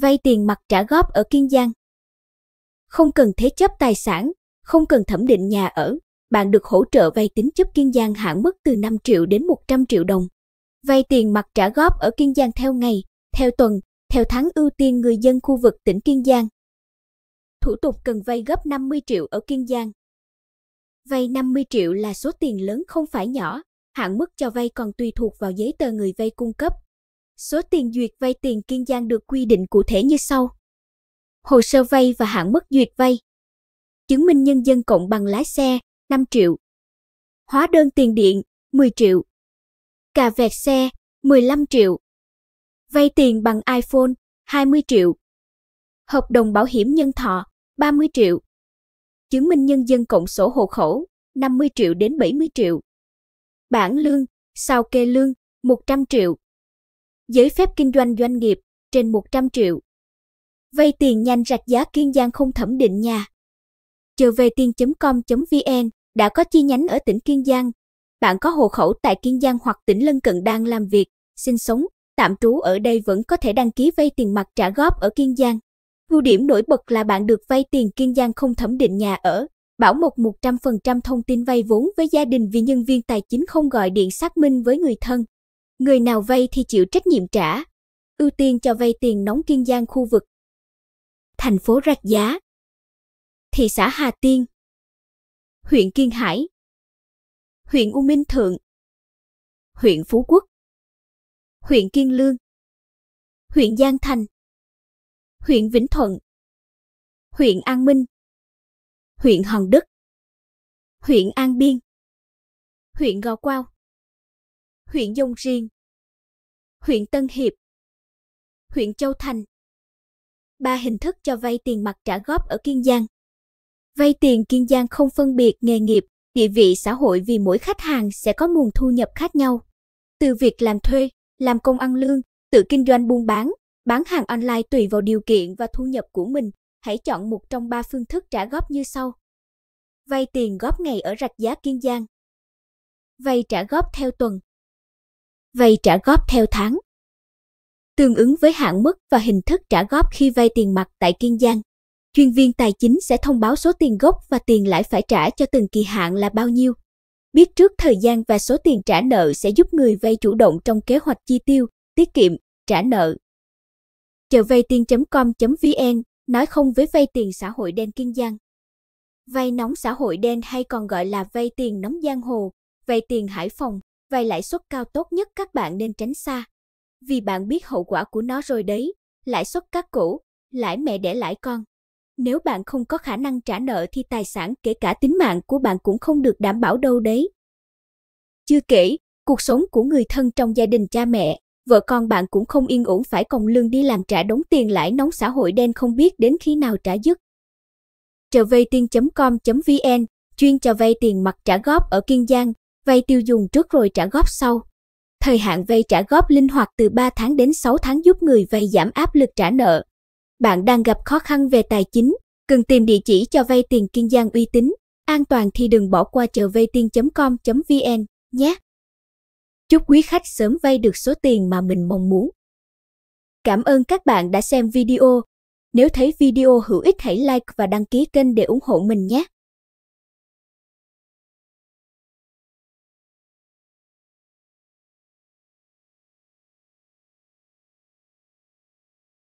vay tiền mặt trả góp ở Kiên Giang. Không cần thế chấp tài sản, không cần thẩm định nhà ở, bạn được hỗ trợ vay tín chấp Kiên Giang hạn mức từ 5 triệu đến 100 triệu đồng. Vay tiền mặt trả góp ở Kiên Giang theo ngày, theo tuần, theo tháng ưu tiên người dân khu vực tỉnh Kiên Giang. Thủ tục cần vay gấp 50 triệu ở Kiên Giang. Vay 50 triệu là số tiền lớn không phải nhỏ, hạn mức cho vay còn tùy thuộc vào giấy tờ người vay cung cấp, Số tiền duyệt vay tiền Kiên Giang được quy định cụ thể như sau. Hồ sơ vay và hạn mức duyệt vay. Chứng minh nhân dân cộng bằng lái xe 5 triệu. Hóa đơn tiền điện 10 triệu. Cà vẹt xe 15 triệu. Vay tiền bằng iPhone 20 triệu. Hợp đồng bảo hiểm nhân thọ 30 triệu. Chứng minh nhân dân cộng sổ hộ khẩu 50 triệu đến 70 triệu. Bản lương, sao kê lương 100 triệu giấy phép kinh doanh doanh nghiệp trên 100 triệu. Vay tiền nhanh rạch giá Kiên Giang không thẩm định nhà. Chờ về tiền.com.vn đã có chi nhánh ở tỉnh Kiên Giang. Bạn có hộ khẩu tại Kiên Giang hoặc tỉnh lân cận đang làm việc, sinh sống, tạm trú ở đây vẫn có thể đăng ký vay tiền mặt trả góp ở Kiên Giang. Ưu điểm nổi bật là bạn được vay tiền Kiên Giang không thẩm định nhà ở, bảo một 100% thông tin vay vốn với gia đình vì nhân viên tài chính không gọi điện xác minh với người thân. Người nào vay thì chịu trách nhiệm trả, ưu tiên cho vay tiền nóng kiên giang khu vực. Thành phố Rạch Giá Thị xã Hà Tiên Huyện Kiên Hải Huyện U Minh Thượng Huyện Phú Quốc Huyện Kiên Lương Huyện Giang Thành Huyện Vĩnh Thuận Huyện An Minh Huyện Hòn Đức Huyện An Biên Huyện Gò Quao huyện Dông Riên, huyện Tân Hiệp, huyện Châu Thành. Ba hình thức cho vay tiền mặt trả góp ở Kiên Giang. Vay tiền Kiên Giang không phân biệt nghề nghiệp, địa vị xã hội vì mỗi khách hàng sẽ có nguồn thu nhập khác nhau. Từ việc làm thuê, làm công ăn lương, tự kinh doanh buôn bán, bán hàng online tùy vào điều kiện và thu nhập của mình, hãy chọn một trong ba phương thức trả góp như sau. Vay tiền góp ngày ở rạch giá Kiên Giang. Vay trả góp theo tuần vay trả góp theo tháng. Tương ứng với hạn mức và hình thức trả góp khi vay tiền mặt tại Kiên Giang, chuyên viên tài chính sẽ thông báo số tiền gốc và tiền lãi phải trả cho từng kỳ hạn là bao nhiêu. Biết trước thời gian và số tiền trả nợ sẽ giúp người vay chủ động trong kế hoạch chi tiêu, tiết kiệm, trả nợ. Chờ vay tiền com vn nói không với vay tiền xã hội đen Kiên Giang. Vay nóng xã hội đen hay còn gọi là vay tiền nóng giang hồ, vay tiền Hải Phòng, Vay lãi suất cao tốt nhất các bạn nên tránh xa. Vì bạn biết hậu quả của nó rồi đấy, lãi suất các cũ, lãi mẹ đẻ lãi con. Nếu bạn không có khả năng trả nợ thì tài sản kể cả tính mạng của bạn cũng không được đảm bảo đâu đấy. Chưa kể, cuộc sống của người thân trong gia đình cha mẹ, vợ con bạn cũng không yên ổn phải còng lương đi làm trả đống tiền lãi nóng xã hội đen không biết đến khi nào trả dứt. Trở về tiền com vn chuyên cho vay tiền mặt trả góp ở Kiên Giang, vay tiêu dùng trước rồi trả góp sau. Thời hạn vay trả góp linh hoạt từ 3 tháng đến 6 tháng giúp người vay giảm áp lực trả nợ. Bạn đang gặp khó khăn về tài chính, cần tìm địa chỉ cho vay tiền Kiên Giang uy tín, an toàn thì đừng bỏ qua chợ vay tiền com vn nhé. Chúc quý khách sớm vay được số tiền mà mình mong muốn. Cảm ơn các bạn đã xem video. Nếu thấy video hữu ích hãy like và đăng ký kênh để ủng hộ mình nhé.